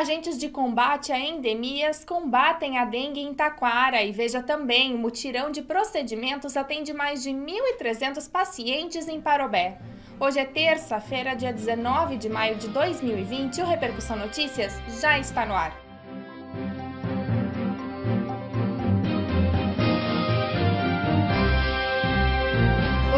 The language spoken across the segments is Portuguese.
Agentes de combate a endemias combatem a dengue em Taquara e veja também, o mutirão de procedimentos atende mais de 1.300 pacientes em Parobé. Hoje é terça-feira, dia 19 de maio de 2020 e o Repercussão Notícias já está no ar.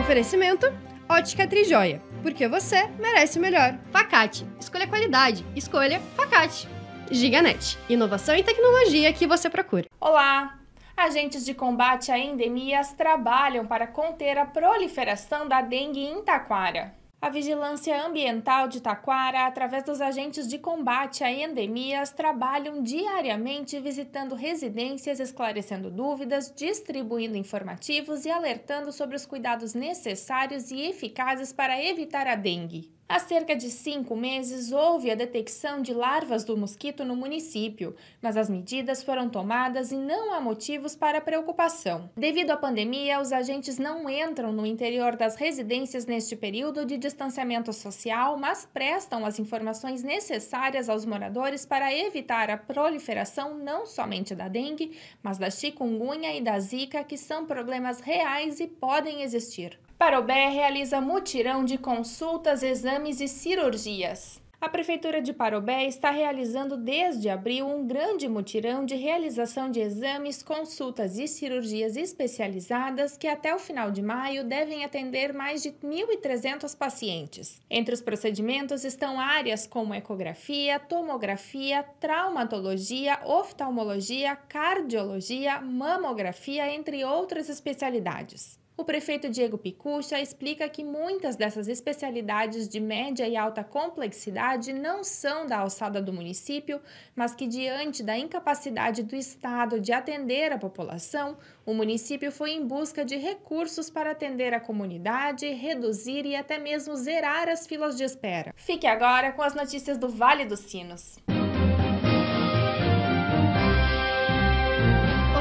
Oferecimento: Ótica Trijoia, porque você merece o melhor. Facate, escolha qualidade, escolha Facate. Giganet, inovação e tecnologia que você procura. Olá! Agentes de combate a endemias trabalham para conter a proliferação da dengue em Taquara. A vigilância ambiental de Taquara, através dos agentes de combate a endemias, trabalham diariamente visitando residências, esclarecendo dúvidas, distribuindo informativos e alertando sobre os cuidados necessários e eficazes para evitar a dengue. Há cerca de cinco meses houve a detecção de larvas do mosquito no município, mas as medidas foram tomadas e não há motivos para preocupação. Devido à pandemia, os agentes não entram no interior das residências neste período de distanciamento social, mas prestam as informações necessárias aos moradores para evitar a proliferação não somente da dengue, mas da chikungunya e da zika, que são problemas reais e podem existir. Parobé realiza mutirão de consultas, exames e cirurgias. A Prefeitura de Parobé está realizando desde abril um grande mutirão de realização de exames, consultas e cirurgias especializadas que até o final de maio devem atender mais de 1.300 pacientes. Entre os procedimentos estão áreas como ecografia, tomografia, traumatologia, oftalmologia, cardiologia, mamografia, entre outras especialidades o prefeito Diego Picucha explica que muitas dessas especialidades de média e alta complexidade não são da alçada do município, mas que, diante da incapacidade do Estado de atender a população, o município foi em busca de recursos para atender a comunidade, reduzir e até mesmo zerar as filas de espera. Fique agora com as notícias do Vale dos Sinos.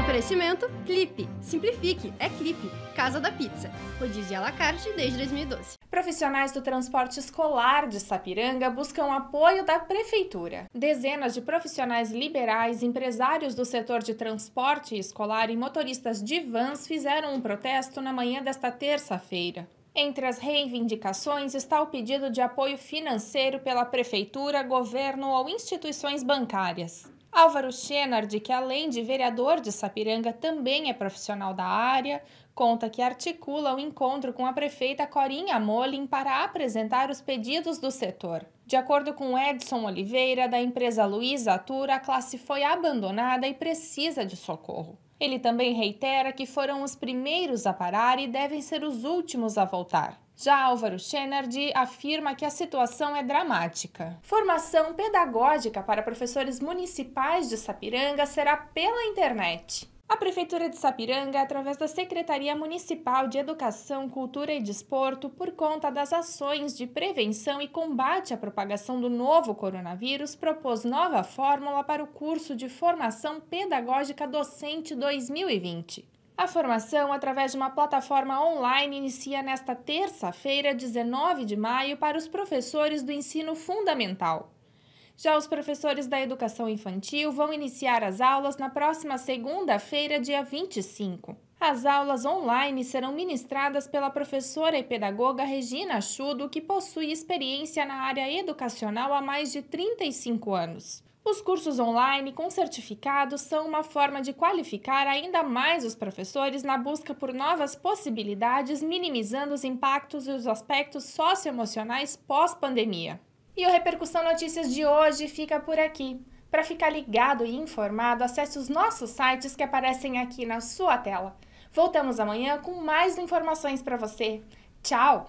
Oferecimento: Clipe. Simplifique, é Clipe. Casa da Pizza. Rodízio à la carte desde 2012. Profissionais do transporte escolar de Sapiranga buscam apoio da Prefeitura. Dezenas de profissionais liberais, empresários do setor de transporte escolar e motoristas de vans fizeram um protesto na manhã desta terça-feira. Entre as reivindicações está o pedido de apoio financeiro pela prefeitura, governo ou instituições bancárias. Álvaro Schenard, que além de vereador de Sapiranga, também é profissional da área, conta que articula o um encontro com a prefeita Corinha Molin para apresentar os pedidos do setor. De acordo com Edson Oliveira, da empresa Luiza Atura, a classe foi abandonada e precisa de socorro. Ele também reitera que foram os primeiros a parar e devem ser os últimos a voltar. Já Álvaro Schenardi afirma que a situação é dramática. Formação pedagógica para professores municipais de Sapiranga será pela internet. A Prefeitura de Sapiranga, através da Secretaria Municipal de Educação, Cultura e Desporto, por conta das ações de prevenção e combate à propagação do novo coronavírus, propôs nova fórmula para o curso de Formação Pedagógica Docente 2020. A formação, através de uma plataforma online, inicia nesta terça-feira, 19 de maio, para os professores do ensino fundamental. Já os professores da educação infantil vão iniciar as aulas na próxima segunda-feira, dia 25. As aulas online serão ministradas pela professora e pedagoga Regina Chudo, que possui experiência na área educacional há mais de 35 anos. Os cursos online com certificado são uma forma de qualificar ainda mais os professores na busca por novas possibilidades, minimizando os impactos e os aspectos socioemocionais pós-pandemia. E o Repercussão Notícias de hoje fica por aqui. Para ficar ligado e informado, acesse os nossos sites que aparecem aqui na sua tela. Voltamos amanhã com mais informações para você. Tchau!